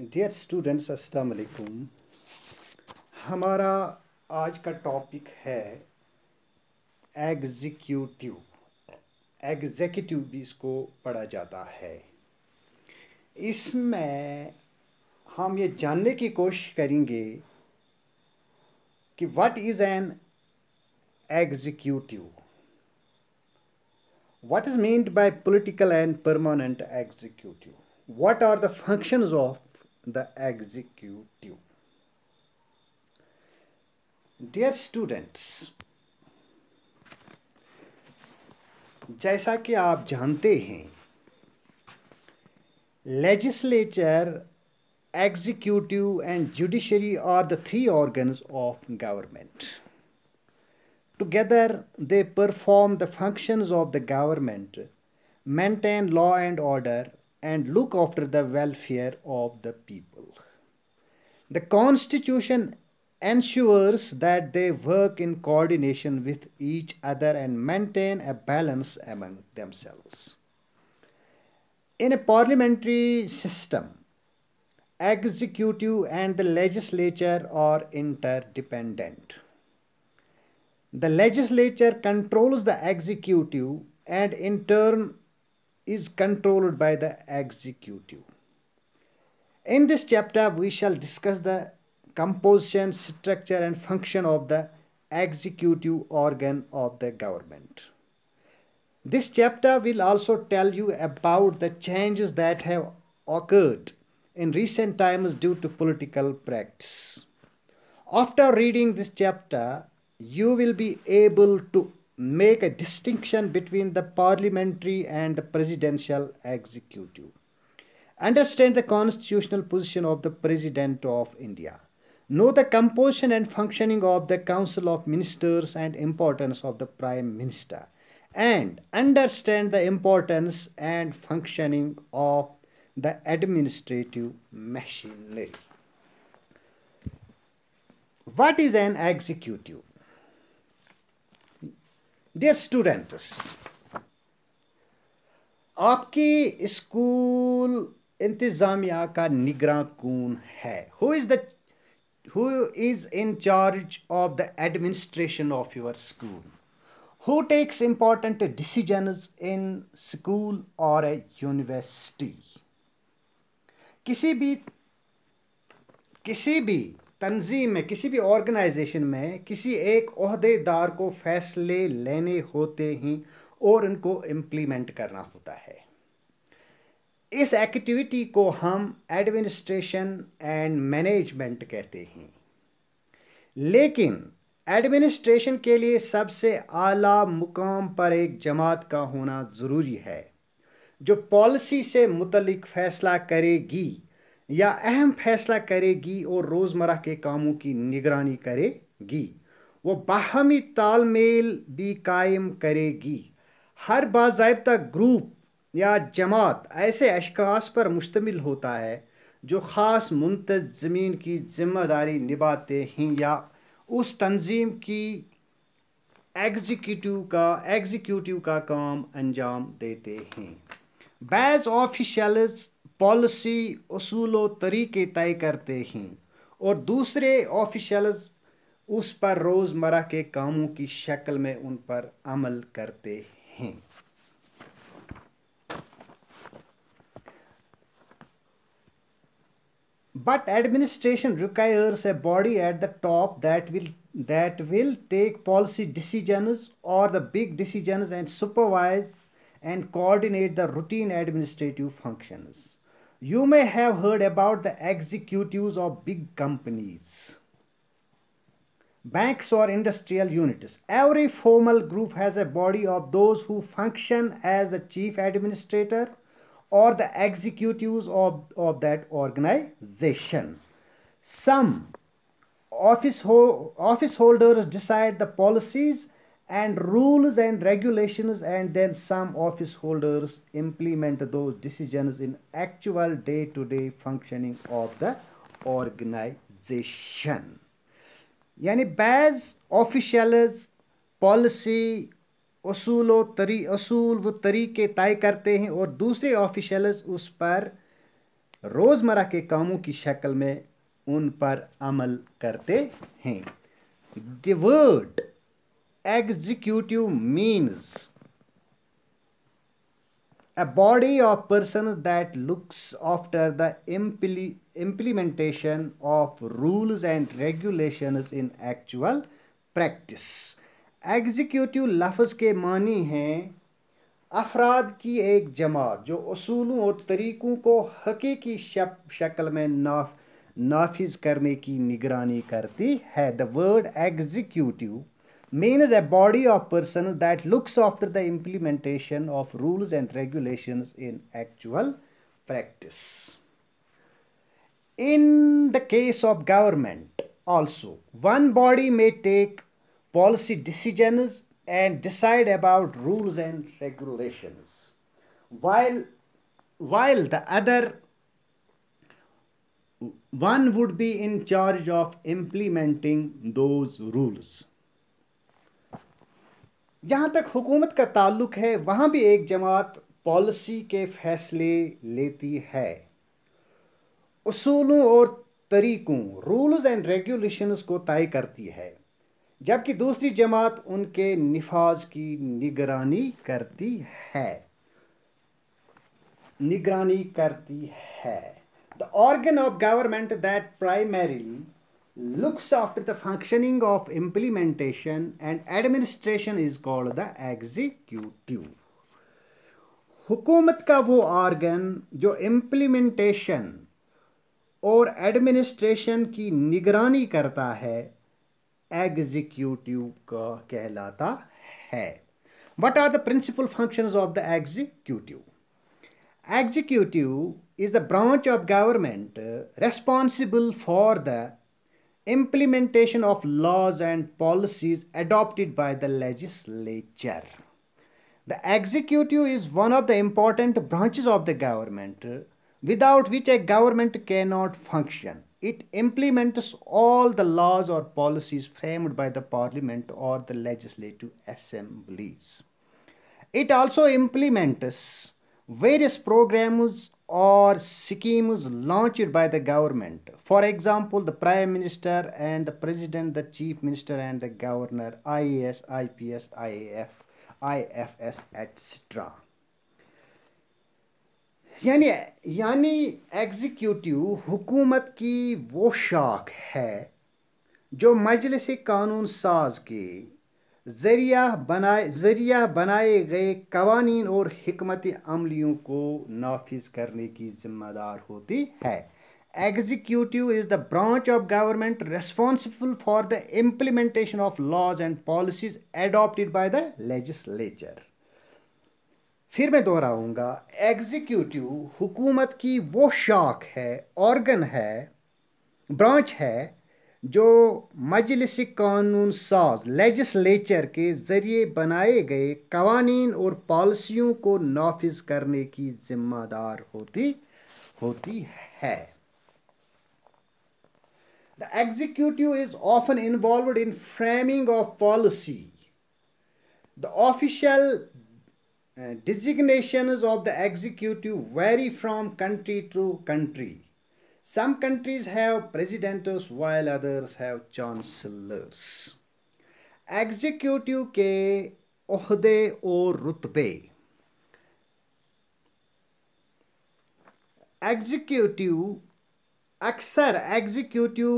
Dear students अस्सलाम वालेकुम हमारा आज का टॉपिक है एग्जीक्यूटिव एग्जीक्यूटिव भी इसको पढ़ा जाता है इसमें हम ये जानने की कोशिश करेंगे कि what is an executive what is meant by political and permanent executive what are the functions of the executive. Dear students, जैसा कि आप जानते हैं legislature executive and judiciary are the three organs of government. Together, they perform the functions of the government, maintain law and order, and look after the welfare of the people. The Constitution ensures that they work in coordination with each other and maintain a balance among themselves. In a parliamentary system, executive and the legislature are interdependent. The legislature controls the executive and in turn is controlled by the executive. In this chapter, we shall discuss the composition, structure and function of the executive organ of the government. This chapter will also tell you about the changes that have occurred in recent times due to political practice. After reading this chapter, you will be able to make a distinction between the parliamentary and the presidential executive. Understand the constitutional position of the President of India. Know the composition and functioning of the Council of Ministers and importance of the Prime Minister. And understand the importance and functioning of the administrative machinery. What is an executive? Dear students आपकी school इंतज़ामिया का निगरान कौन है who is the who is in charge of the administration of your school who takes important decisions in school और a university किसी भी किसी भी तंजीम में किसी भी ऑर्गेनाइजेशन में किसी एक अहदेदार को फैसले लेने होते हैं और उनको इम्प्लीमेंट करना होता है इस एक्टिविटी को हम एडमिनिस्ट्रेशन एंड मैनेजमेंट कहते हैं लेकिन एडमिनिस्ट्रेशन के लिए सबसे आला मुकाम पर एक जमात का होना ज़रूरी है जो पॉलिसी से मुतलिक फ़ैसला करेगी या अहम फैसला करेगी और रोज़मर्रा के कामों की निगरानी करेगी वो बाहमी तालमेल भी कायम करेगी हर बाबा ग्रुप या जमात ऐसे अशकास पर मुश्तमिल होता है जो ख़ास मुंतजमीन की जिम्मेदारी निभाते हैं या उस तंजीम की एग्जीक्यूटिव का एग्जीक्यूटिव का काम अंजाम देते हैं बैज ऑफिशल्स पॉलिसी असूलों तरीके तय करते हैं और दूसरे ऑफिशल्स उस पर रोज़मर्रा के कामों की शक्ल में उन पर अमल करते हैं but administration requires a body at the top that will that will take policy decisions or the big decisions and supervise and coordinate the routine administrative functions You may have heard about the executives of big companies, banks or industrial units. Every formal group has a body of those who function as the chief administrator or the executives of, of that organization. Some office, ho office holders decide the policies and rules and regulations and then some office holders implement those decisions in actual day-to-day -day functioning of the organization Yani baz officials policy usool o tari usool wo तरीके tay karte hain aur dusre officials us par रोज़मर्रा ke कामों ki shakal mein un par amal karte hain the word executive means a body of persons that looks after the impl implementation of rules and regulations in actual practice executive लफ्ज़ के मानी हैं अफराद की एक जमात जो असूलों और तरीक़ों को हकीकी शक्ल में नाफ नाफिज करने की निगरानी करती है the word executive Main is a body of persons that looks after the implementation of rules and regulations in actual practice. In the case of government also, one body may take policy decisions and decide about rules and regulations, while, while the other one would be in charge of implementing those rules. जहाँ तक हुकूमत का ताल्लुक है वहाँ भी एक जमात policy के फैसले लेती है असूलों और तरीक़ों रूल्स एंड रेगुलेशंस को तय करती है जबकि दूसरी जमात उनके नफाज की निगरानी करती है निगरानी करती है the organ of government that primarily looks after the functioning of implementation and administration is called the executive हुकूमत का वो आर्गन जो इम्प्लीमेंटेशन और एडमिनिस्ट्रेशन की निगरानी करता है एग्जीक्यूटिव का कहलाता है what are the principal functions of the executive executive is the branch of government responsible for the implementation of laws and policies adopted by the legislature. The executive is one of the important branches of the government, without which a government cannot function. It implements all the laws or policies framed by the parliament or the legislative assemblies. It also implements various programs or schemes launched by the government. For example, the Prime Minister and the President, the Chief Minister and the Governor, IAS, IPS, IAF, IFS, etc. यानी यानी executive हुकूमत की वो शाख है जो मजलिस कानून साज के जरिया बनाए जरिया बनाए गए कवानीन और हमत अमलियों को नाफिज करने की जिम्मेदार होती है executive is the branch of government responsible for the implementation of laws and policies adopted by the legislature फिर मैं दोहराऊँगा एग्जीक्यूटिव हुकूमत की वो शाख है ऑर्गन है ब्रांच है जो मजलिस कानून साज लेजिस्लेचर के ज़रिए बनाए गए कवानीन और पॉलिसियों को नाफिज करने की जिम्मेदार होती होती है the executive is often involve in framing of policy the official designation of the executive vary from country to country Some countries have presidents while others have chancellors. executive ke ohde aur rutbe executive अक्सर executive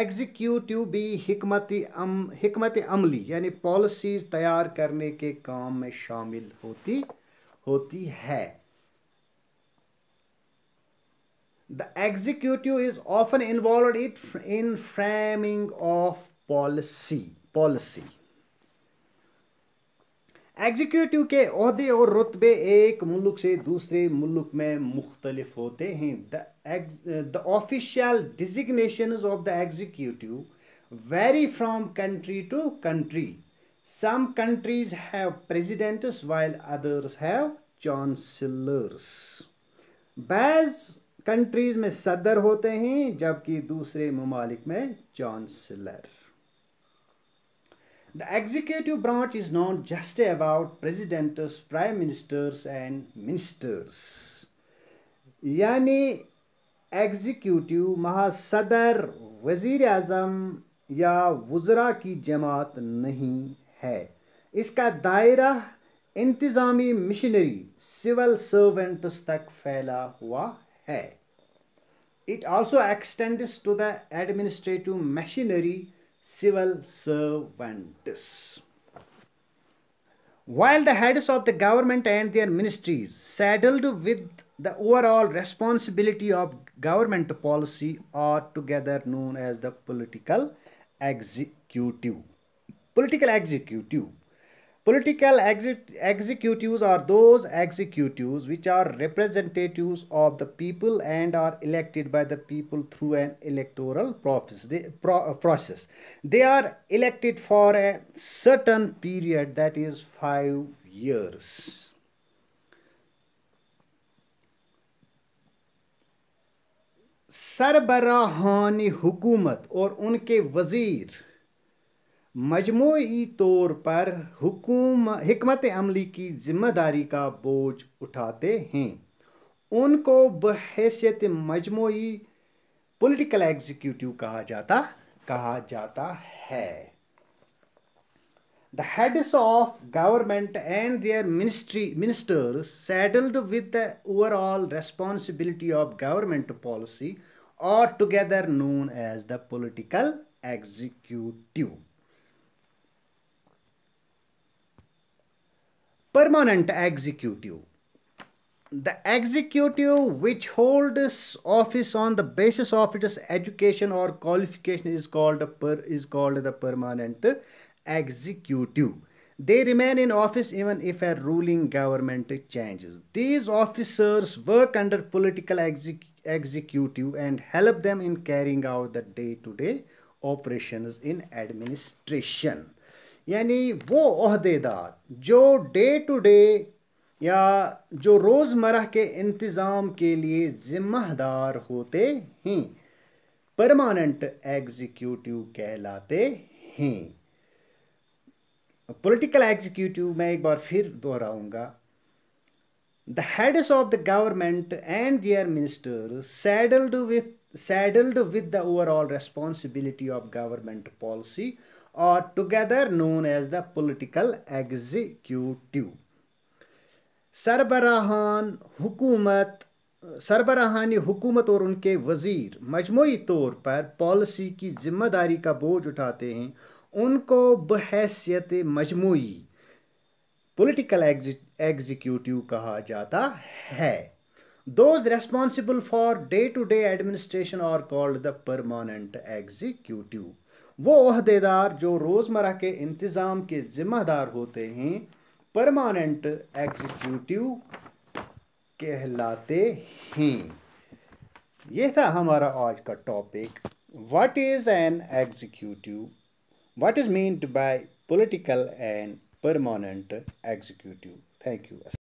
executive भी हमत अम हमत अमली यानी policies तैयार करने के काम में शामिल होती होती है the executive is often involved it in framing of policy policy executive के अहदे और रुतबे एक मुल्क से दूसरे मुल्क में मुख्तलिफ होते हैं the official designation of the executive vary from country to country some countries have presidents while others have chancellors बैज़ कंट्रीज़ में सदर होते हैं जबकि दूसरे ममालिक में chancellor the executive branch is not just about president prime ministers and ministers यानी एग्जीक्यूटिव महासदर वजीर अजम या वज़रा की जमात नहीं है इसका दायरा इंतज़ामी मिशनरी सिविल सर्वेंट्स तक फैला हुआ है It also extends to the administrative machinery, civil servants. While the heads of the government and their ministries, saddled with the overall responsibility of government policy, are together known as the political executive. Political executive Political exec executives are those executives which are representatives of the people and are elected by the people through an electoral process. They, uh, process. they are elected for a certain period that is five years. Sarbarahani hukumat or unke Wazir मजमू तौर पर हकमत अमली की ज़िम्मेदारी का बोझ उठाते हैं उनको बहसीत मजमू पोलिटिकल एग्जीक्यूटिव कहा जाता कहा जाता है the heads of government and their ministry ministers settled with the overall responsibility of government policy or together known as the political executive permanent executive. The executive which holds office on the basis of its education or qualification is called, per, is called the permanent executive. They remain in office even if a ruling government changes. These officers work under political exec executive and help them in carrying out the day-to-day -day operations in administration. यानी वो अहदेदार जो day to day या जो रोज़मर के इंतज़ाम के लिए ज़िम्मेदार होते हैं परमानेंट एग्जीक्यूटिव कहलाते हैं पॉलिटिकल एग्जीक्यूटिव मैं एक बार फिर दोहराऊंगा the heads of the government and their minister saddled with saddled with the overall responsibility of government policy or together known as the political executive. सरबराहान हुकूमत सरबराहानी हुकूमत और उनके वज़ीर मजमू तौर पर पॉलिसी की जिम्मेदारी का बोझ उठाते हैं उनको बहसीत मजमू पोलिटिकल एग्जीक्यूटिव कहा जाता है those responsible for day to day administration are called the permanent executive वो अहदेदार जो रोज़मर्रा के इंतज़ाम के ज़िम्मेदार होते हैं परमानेंट एग्जीक्यूटिव कहलाते हैं यह था हमारा आज का topic what is an executive what is meant by political and permanent executive thank you